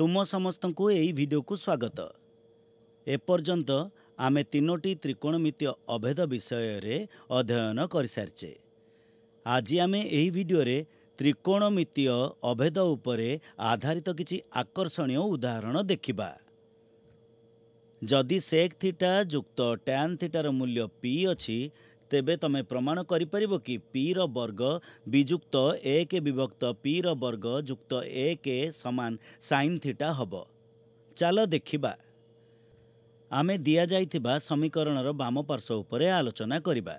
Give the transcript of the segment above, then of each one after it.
ତୁମ ସମସ୍ତଙ୍କୁ ଏହି ଭିଡ଼ିଓକୁ ସ୍ୱାଗତ ଏପର୍ଯ୍ୟନ୍ତ ଆମେ ତିନୋଟି ତ୍ରିକୋଣମିତି ଅଭେଦ ବିଷୟରେ ଅଧ୍ୟୟନ କରିସାରିଛେ ଆଜି ଆମେ ଏହି ଭିଡ଼ିଓରେ ତ୍ରିକୋଣମିତୀୟ ଅଭେଦ ଉପରେ ଆଧାରିତ କିଛି ଆକର୍ଷଣୀୟ ଉଦାହରଣ ଦେଖିବା ଯଦି ସେକ୍ ଥିଟା ଯୁକ୍ତ ଟ୍ୟାନ୍ ଥିଟାର ମୂଲ୍ୟ ପି ଅଛି ତେବେ ତୁମେ ପ୍ରମାଣ କରିପାରିବ କି ପିର ବର୍ଗ ବିଯୁକ୍ତ ଏକ ବିଭକ୍ତ ପିର ବର୍ଗ ଯୁକ୍ତ ଏକ ସମାନ ସାଇନ୍ ଥିଟା ହେବ ଚାଲ ଦେଖିବା ଆମେ ଦିଆଯାଇଥିବା ସମୀକରଣର ବାମ ପାର୍ଶ୍ୱ ଉପରେ ଆଲୋଚନା କରିବା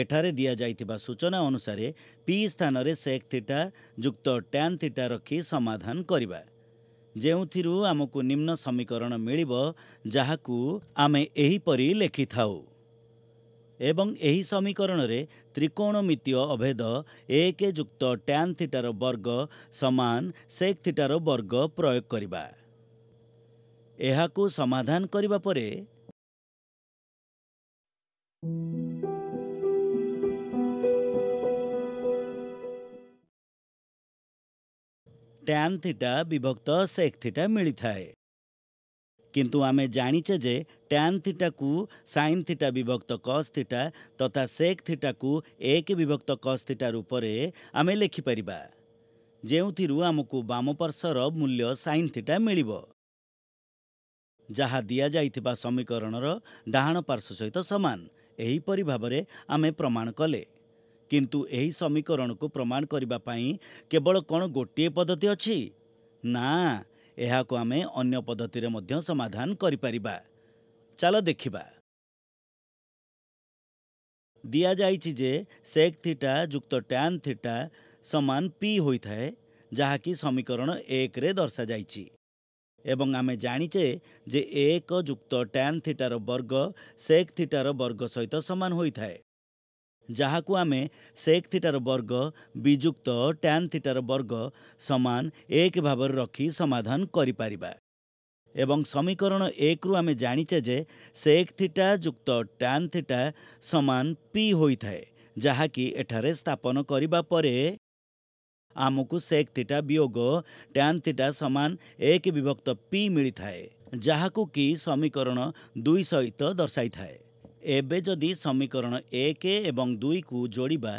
ଏଠାରେ ଦିଆଯାଇଥିବା ସୂଚନା ଅନୁସାରେ ପି ସ୍ଥାନରେ ସେକ୍ ଥିଟା ଯୁକ୍ତ ଟ୍ୟାନ୍ ଥିଟା ରଖି ସମାଧାନ କରିବା ଯେଉଁଥିରୁ ଆମକୁ ନିମ୍ନ ସମୀକରଣ ମିଳିବ ଯାହାକୁ ଆମେ ଏହିପରି ଲେଖିଥାଉ ଏବଂ ଏହି ସମୀକରଣରେ ତ୍ରିକୋଣମିତୀୟ ଅଭେଦ ଏକ ଯୁକ୍ତ ଟ୍ୟାନ୍ ଥିଟାର ବର୍ଗ ସମାନ ସେକ୍ ଥିଟାର ବର୍ଗ ପ୍ରୟୋଗ କରିବା ଏହାକୁ ସମାଧାନ କରିବା ପରେ ଟ୍ୟାନ୍ ଥିଟା ବିଭକ୍ତ ସେକ୍ ଥିଟା ମିଳିଥାଏ କିନ୍ତୁ ଆମେ ଜାଣିଛେ ଯେ ଟ୍ୟାନ୍ ଥିଟାକୁ ସାଇନ୍ ଥିଟା ବିଭକ୍ତ କସ୍ ଥିଟା ତଥା ସେକ୍ ଥିଟାକୁ ଏକ ବିଭକ୍ତ କସ୍ ଥିଟା ରୂପରେ ଆମେ ଲେଖିପାରିବା ଯେଉଁଥିରୁ ଆମକୁ ବାମପାର୍ଶ୍ୱର ମୂଲ୍ୟ ସାଇନ୍ ଥିଟା ମିଳିବ ଯାହା ଦିଆଯାଇଥିବା ସମୀକରଣର ଡାହାଣ ପାର୍ଶ୍ୱ ସହିତ ସମାନ ଏହିପରି ଭାବରେ ଆମେ ପ୍ରମାଣ କଲେ କିନ୍ତୁ ଏହି ସମୀକରଣକୁ ପ୍ରମାଣ କରିବା ପାଇଁ କେବଳ କ'ଣ ଗୋଟିଏ ପଦ୍ଧତି ଅଛି ନା ଏହାକୁ ଆମେ ଅନ୍ୟ ପଦ୍ଧତିରେ ମଧ୍ୟ ସମାଧାନ କରିପାରିବା ଚାଲ ଦେଖିବା ଦିଆଯାଇଛି ଯେ ସେକ୍ ଥିଟା ଯୁକ୍ତ ଟ୍ୟାନ୍ ଥିଟା ସମାନ ପି ହୋଇଥାଏ ଯାହାକି ସମୀକରଣ ଏକରେ ଦର୍ଶାଯାଇଛି ଏବଂ ଆମେ ଜାଣିଛେ ଯେ ଏକ ଯୁକ୍ତ ଟ୍ୟାନ୍ ଥିଟାର ବର୍ଗ ସେକ୍ ଥିଟାର ବର୍ଗ ସହିତ ସମାନ ହୋଇଥାଏ ଯାହାକୁ ଆମେ ସେକ୍ ଥିଟାର ବର୍ଗ ବିଯୁକ୍ତ ଟ୍ୟାନ୍ ଥିଟାର ବର୍ଗ ସମାନ ଏକ ଭାବରେ ରଖି ସମାଧାନ କରିପାରିବା ଏବଂ ସମୀକରଣ ଏକରୁ ଆମେ ଜାଣିଛେ ଯେ ସେକ୍ ଥିଟା ଯୁକ୍ତ ଟ୍ୟାନ୍ ଥିଟା ସମାନ ପି ହୋଇଥାଏ ଯାହାକି ଏଠାରେ ସ୍ଥାପନ କରିବା ପରେ ଆମକୁ ସେକ୍ ଥିଟା ବିୟୋଗ ଟ୍ୟାନ୍ ଥିଟା ସମାନ ଏକ ବିଭକ୍ତ ପି ମିଳିଥାଏ ଯାହାକୁ କି ସମୀକରଣ ଦୁଇ ସହିତ ଦର୍ଶାଇଥାଏ ଏବେ ଯଦି ସମୀକରଣ ଏକ ଏବଂ ଦୁଇକୁ ଯୋଡ଼ିବା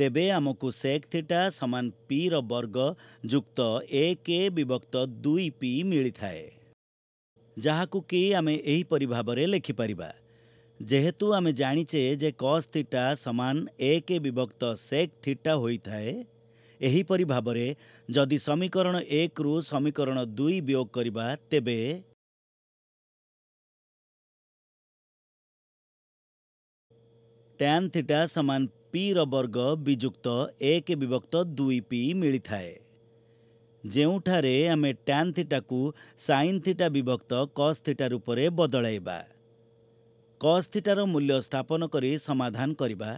ତେବେ ଆମକୁ ସେକ୍ ଥିଟା ସମାନ ପିର ବର୍ଗ ଯୁକ୍ତ ଏକ ବିଭକ୍ତ ଦୁଇ ପି ମିଳିଥାଏ ଯାହାକୁ କି ଆମେ ଏହିପରି ଭାବରେ ଲେଖିପାରିବା ଯେହେତୁ ଆମେ ଜାଣିଛେ ଯେ କସ୍ ଥିଟା ସମାନ ଏକ ବିଭକ୍ତ ସେକ୍ ଥିଟା ହୋଇଥାଏ ଏହିପରି ଭାବରେ ଯଦି ସମୀକରଣ ଏକରୁ ସମୀକରଣ ଦୁଇ ବିୟୋଗ କରିବା ତେବେ ଟ୍ୟାନ୍ ଥିଟା ସମାନ ପି ର ବର୍ଗ ବିଯୁକ୍ତ ଏକ ବିଭକ୍ତ ଦୁଇ ପି ମିଳିଥାଏ ଯେଉଁଠାରେ ଆମେ ଟ୍ୟାନ୍ ଥିଟାକୁ ସାଇନ୍ ଥିଟା ବିଭକ୍ତ କସ୍ ଥିଟା ରୂପରେ ବଦଳାଇବା କସ୍ ଥିଟାର ମୂଲ୍ୟ ସ୍ଥାପନ କରି ସମାଧାନ କରିବା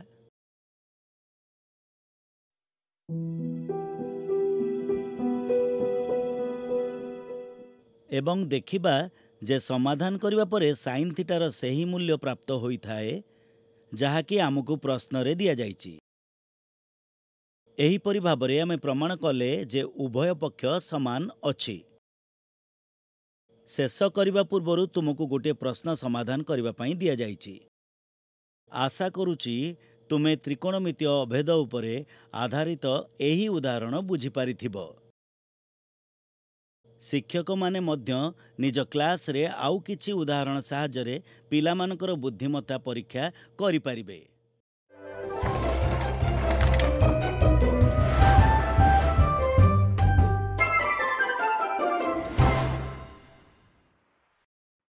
ଏବଂ ଦେଖିବା ଯେ ସମାଧାନ କରିବା ପରେ ସାଇନ୍ ଥିଟାର ସେହି ମୂଲ୍ୟ ପ୍ରାପ୍ତ ହୋଇଥାଏ ଯାହାକି ଆମକୁ ପ୍ରଶ୍ନରେ ଦିଆଯାଇଛି ଏହିପରି ଭାବରେ ଆମେ ପ୍ରମାଣ କଲେ ଯେ ଉଭୟ ପକ୍ଷ ସମାନ ଅଛି ଶେଷ କରିବା ପୂର୍ବରୁ ତୁମକୁ ଗୋଟିଏ ପ୍ରଶ୍ନ ସମାଧାନ କରିବା ପାଇଁ ଦିଆଯାଇଛି ଆଶା କରୁଛି ତୁମେ ତ୍ରିକୋଣମିତୀୟ ଅଭେଦ ଉପରେ ଆଧାରିତ ଏହି ଉଦାହରଣ ବୁଝିପାରିଥିବ ଶିକ୍ଷକମାନେ ମଧ୍ୟ ନିଜ କ୍ଲାସ୍ରେ ଆଉ କିଛି ଉଦାହରଣ ସାହାଯ୍ୟରେ ପିଲାମାନଙ୍କର ବୁଦ୍ଧିମତା ପରୀକ୍ଷା କରିପାରିବେ